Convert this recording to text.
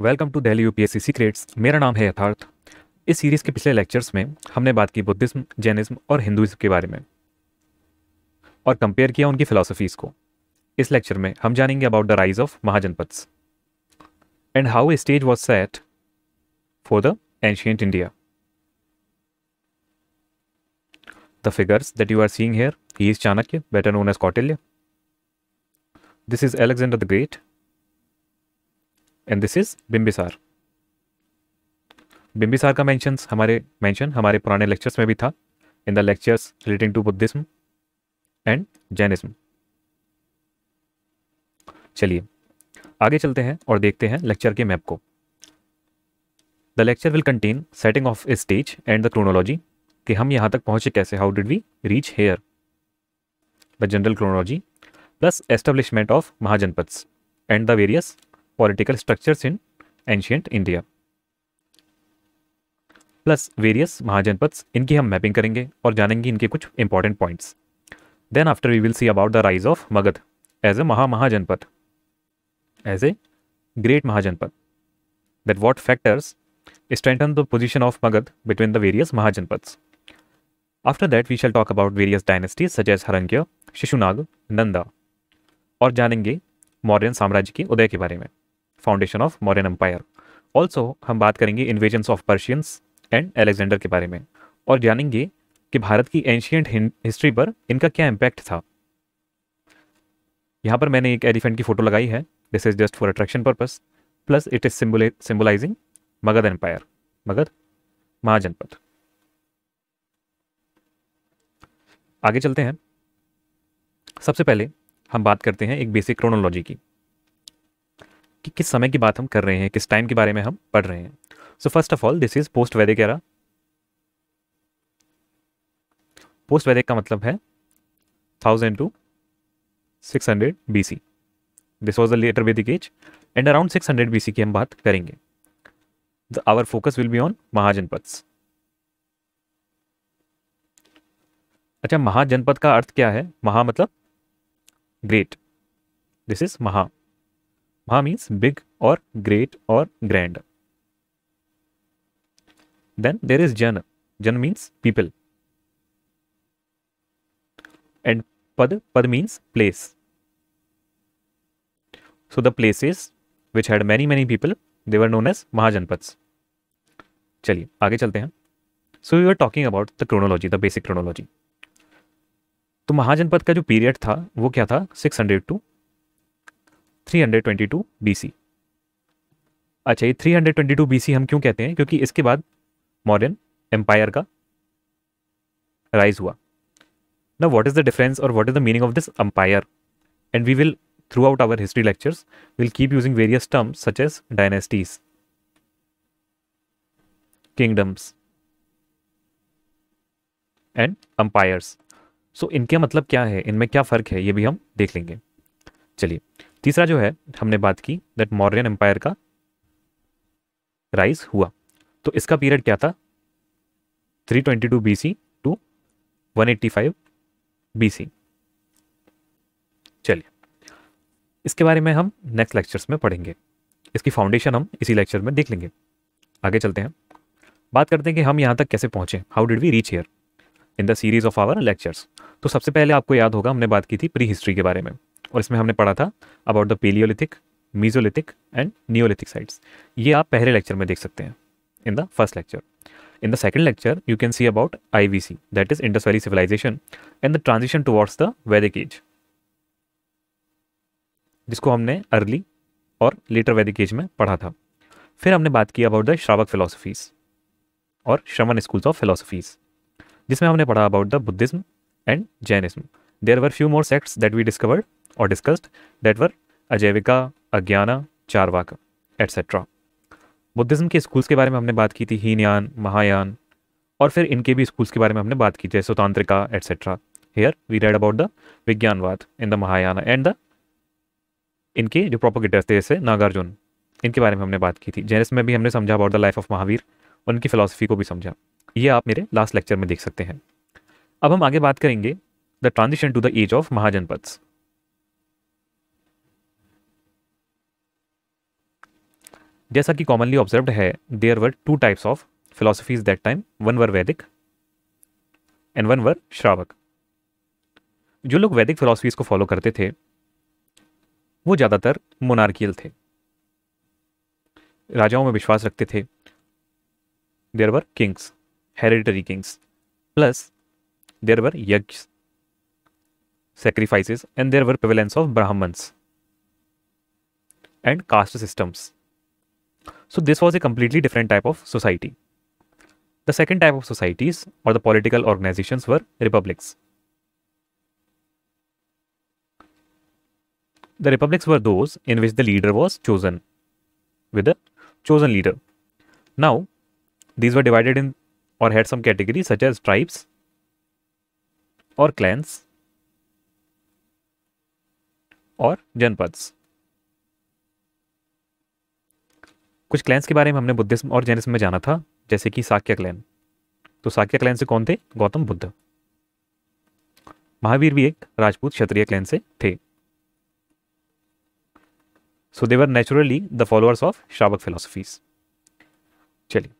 Welcome to Delhi UPSC secrets मेरा नाम है यथार्थ इस सीरीज़ के पिछले लेक्चर्स में हमने बात की बुद्धिज्म जैनिज्म और हिंदुज़म के बारे में और कंपेयर किया उनकी फ़िलासफ़ीज़ को इस लेक्चर में हम जानेंगे about the rise of Mahajanapadas and how a stage was set for the ancient India the figures that you are seeing here he is Chanakya better known as Kautilya this is Alexander the great and this is Bimbisara Bimbisara का mention हमारे mention हमारे पुराने lectures में भी था in the lectures relating to Buddhism and Jainism चलिए आगे चलते हैं और देखते हैं लेक्चर के मैप को the lecture will contain setting of stage and the chronology कि हम यहाँ तक पहुँचे कैसे how did we reach here the general chronology plus establishment of Mahajanapadas and the various political structures in ancient India plus various Mahajanapadas इनकी हम mapping करेंगे और जानेंगे इनके कुछ important point then after we will see about the rise of Magadha as a maha Mahajanapada as a great महाजनपद that what factors strengthen the position of Magadha between the various Mahajanapadas after that we shall talk about various dynasties such as Haryanka Shishunaga Nanda और जानेंगे मॉडर्न साम्राज्य के उदय के बारे में foundation of Mauryan empire also हम बात करेंगे invasions of Persians and Alexander के बारे में और जानेंगे कि भारत की एंशियंट हिस्ट्री पर इनका क्या इम्पैक्ट था यहाँ पर मैंने एक एलिफेंट की फ़ोटो लगाई है this is just for attraction purpose plus it is symbolizing Magadha empire Magadha Mahajanapada आगे चलते हैं सबसे पहले हम बात करते हैं एक बेसिक क्रोनोलॉजी की कि किस समय की बात हम कर रहे हैं किस टाइम के बारे में हम पढ़ रहे हैं so first of all this is post Vedic era post Vedic का मतलब है thousand two six hundred B C this was the later Vedic age and around six hundred B C की हम बात करेंगे the our focus will be on mahajanapada अच्छा महाजनपद का अर्थ क्या है महा मतलब ग्रेट दिस इज महा महा मीन्स बिग और ग्रेट और ग्रैंड देन देर इज जन जन मीन्स पीपल एंड पद पद means place so the places which had many many people they they were known as mahajanapada चलिए आगे चलते हैं so you are talking about the chronology the basic chronology तो महाजनपद का जो पीरियड था वो क्या था 600 हंड्रेड टू 322 बीसी अच्छा ये 322 हंड्रेड हम क्यों कहते हैं क्योंकि इसके बाद मॉडर्न एम्पायर का राइज हुआ ना वॉट इज़ द डिफरेंस और what is the meaning of this empire and we will throughout our history lectures will keep using various terms such as dynasties kingdoms and empires so इनके मतलब क्या है इनमें क्या फ़र्क है ये भी हम देख लेंगे चलिए तीसरा जो है हमने बात की दैट मौर्यन एम्पायर का राइज हुआ तो इसका पीरियड क्या था 322 twenty two B C to one five B C चलिए इसके बारे में हम नेक्स्ट लेक्चर्स में पढ़ेंगे इसकी फाउंडेशन हम इसी लेक्चर में देख लेंगे आगे चलते हैं बात करते हैं कि हम यहाँ तक कैसे पहुँचे how did we reach here in the series of our lectures तो सबसे पहले आपको याद होगा हमने बात की थी प्री हिस्ट्री के बारे में और इसमें हमने पढ़ा था about the paleolithic mesolithic and neolithic sites ये आप पहले लेक्चर में देख सकते हैं in the first lecture in the second lecture you can see about I V C that is Indus valley civilization and the transition towards the Vedic age जिसको हमने early और लेटर वैदिक एज में पढ़ा था फिर हमने बात की अबाउट द श्रावक फिलोसफीज और श्रवण स्कूल्स ऑफ फिलोसफीज जिसमें हमने पढ़ा about the Buddhism and Jainism there were few more sects that we discovered or discussed that were Ajavika, Agyana, Charvaka, etc. Buddhism के स्कूल्स के बारे में हमने बात की थी हीनयान महायान और फिर इनके भी स्कूल्स के बारे में हमने बात की जैसे Svatantrika etcetera here we read about the Vijnanavada in the Mahayana and the इनके जो प्रोपोगेटर्स थे जैसे नागार्जुन इनके बारे में हमने बात की थी जैनस में भी हमने समझा about the life of Mahavira उनकी फिलोसफी को भी समझा ये आप मेरे लास्ट लेक्चर में देख सकते हैं अब हम आगे बात करेंगे the transition to the age of mahajanapadas जैसा कि कॉमनली ऑब्जर्व है there were two types of philosophies that time one were Vedic and one वर श्रावक जो लोग वैदिक फिलोसफीज को फॉलो करते थे वो ज़्यादातर मोनार्कियल थे राजाओं में विश्वास रखते थे there were kings hereditary kings plus there were yajna sacrifices and there were prevalence of Brahmans and caste systems So this was a completely different type of society. The second type of societies or the political organizations were republics. The republics were those in which the leader was chosen with a chosen leader. Now, these were divided in or had some categories such as tribes or clans or janpads. कुछ clans के बारे में हमने Buddhism और Jainism में जाना था जैसे कि साक्य क्लैन तो साक्य क्लैन से कौन थे गौतम बुद्ध महावीर भी एक राजपूत क्षत्रिय क्लैन से थे so they were naturally the followers of Shravaka philosophies चलिए